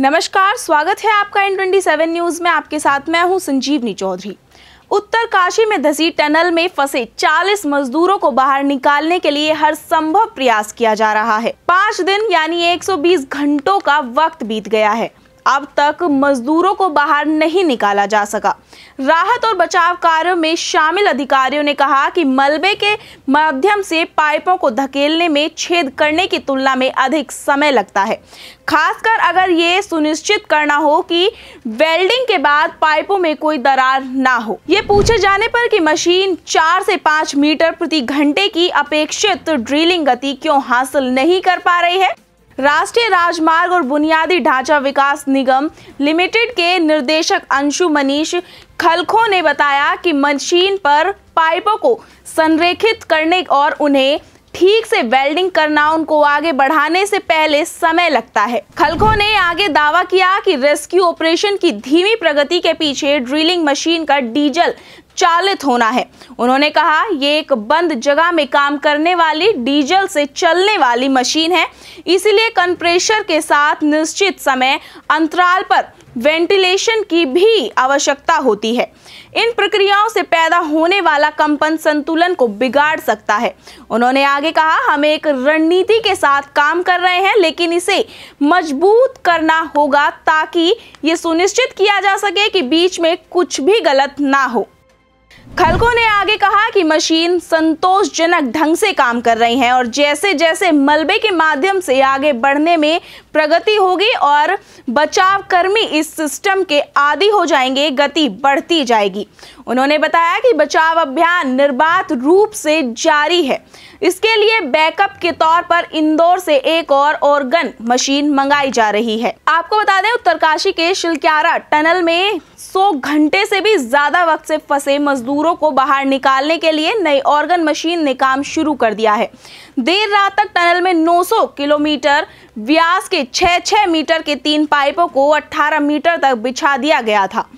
नमस्कार स्वागत है आपका इन ट्वेंटी सेवन न्यूज में आपके साथ मैं हूं संजीवनी चौधरी उत्तर काशी में धसी टनल में फंसे 40 मजदूरों को बाहर निकालने के लिए हर संभव प्रयास किया जा रहा है पाँच दिन यानी 120 घंटों का वक्त बीत गया है अब तक मजदूरों को बाहर नहीं निकाला जा सका राहत और बचाव कार्यों में शामिल अधिकारियों ने कहा कि मलबे के माध्यम से पाइपों को धकेलने में छेद करने की तुलना में अधिक समय लगता है खासकर अगर ये सुनिश्चित करना हो कि वेल्डिंग के बाद पाइपों में कोई दरार ना हो ये पूछे जाने पर कि मशीन चार से पाँच मीटर प्रति घंटे की अपेक्षित ड्रिलिंग गति क्यों हासिल नहीं कर पा रही है राष्ट्रीय राजमार्ग और बुनियादी ढांचा विकास निगम लिमिटेड के निर्देशक अंशु मनीष खलखो ने बताया कि मशीन पर पाइपों को संरेखित करने और उन्हें ठीक से वेल्डिंग करना उनको आगे बढ़ाने से पहले समय लगता है खलखो ने आगे दावा किया कि रेस्क्यू ऑपरेशन की धीमी प्रगति के पीछे ड्रिलिंग मशीन का डीजल चालित होना है उन्होंने कहा ये एक बंद जगह में काम करने वाली डीजल से चलने वाली मशीन है इसलिए कंप्रेशर के साथ निश्चित समय अंतराल पर वेंटिलेशन की भी आवश्यकता होती है इन प्रक्रियाओं से पैदा होने वाला कंपन संतुलन को बिगाड़ सकता है उन्होंने आगे कहा हम एक रणनीति के साथ काम कर रहे हैं लेकिन इसे मजबूत करना होगा ताकि ये सुनिश्चित किया जा सके कि बीच में कुछ भी गलत ना हो खलको ने आगे कहा कि मशीन संतोषजनक ढंग से काम कर रही हैं और जैसे जैसे मलबे के माध्यम से आगे बढ़ने में प्रगति होगी और बचाव कर्मी इस सिस्टम के आदि हो जाएंगे गति बढ़ती जाएगी उन्होंने बताया कि बचाव अभियान निर्बाध रूप से जारी है इसके लिए बैकअप के तौर पर इंदौर से एक और ऑर्गन मशीन मंगाई जा रही है आपको बता दें उत्तरकाशी के शिलक्यारा टनल में 100 घंटे से भी ज्यादा वक्त से फंसे मजदूरों को बाहर निकालने के लिए नई ऑर्गन मशीन ने काम शुरू कर दिया है देर रात तक टनल में 900 किलोमीटर व्यास के 6-6 मीटर के तीन पाइपों को 18 मीटर तक बिछा दिया गया था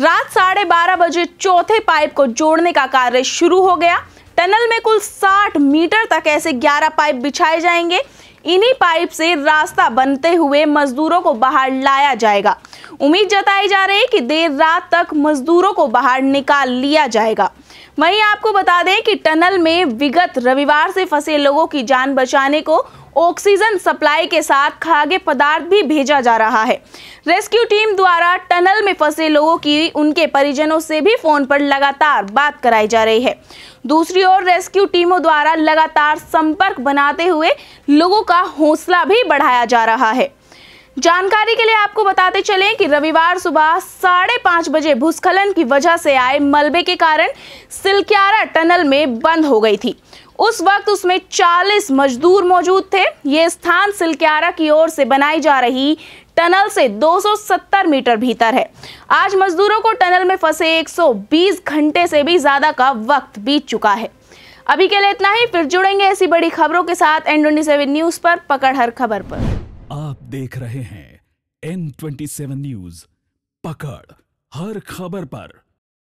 रात साढ़े बारह बजे चौथे पाइप को जोड़ने का कार्य शुरू हो गया टनल में कुल 60 मीटर तक ऐसे 11 पाइप बिछाए जाएंगे इन्हीं पाइप से रास्ता बनते हुए मजदूरों को बाहर लाया जाएगा उम्मीद जताई जा रही है कि देर रात तक मजदूरों को बाहर निकाल लिया जाएगा वहीं आपको बता दें कि टनल में विगत रविवार से फंसे लोगों की जान बचाने को ऑक्सीजन सप्लाई के साथ खाद्य पदार्थ भी भेजा जा रहा है रेस्क्यू टीम द्वारा टनल में फंसे लोगों की उनके परिजनों से भी फोन पर लगातार बात कराई जा रही है दूसरी ओर रेस्क्यू टीमों द्वारा लगातार संपर्क बनाते हुए लोगों का हौसला भी बढ़ाया जा रहा है जानकारी के लिए आपको बताते चलें कि रविवार सुबह साढ़े पाँच बजे भूस्खलन की वजह से आए मलबे के कारण सिलक्यारा टनल में बंद हो गई थी उस वक्त उसमें 40 मजदूर मौजूद थे ये स्थान सिलक्यारा की ओर से बनाई जा रही टनल से 270 मीटर भीतर है आज मजदूरों को टनल में फंसे 120 घंटे से भी ज्यादा का वक्त बीत चुका है अभी के लिए इतना ही फिर जुड़ेंगे ऐसी बड़ी खबरों के साथ एन ट्वेंटी न्यूज पर पकड़ हर खबर पर आप देख रहे हैं एन ट्वेंटी न्यूज पकड़ हर खबर पर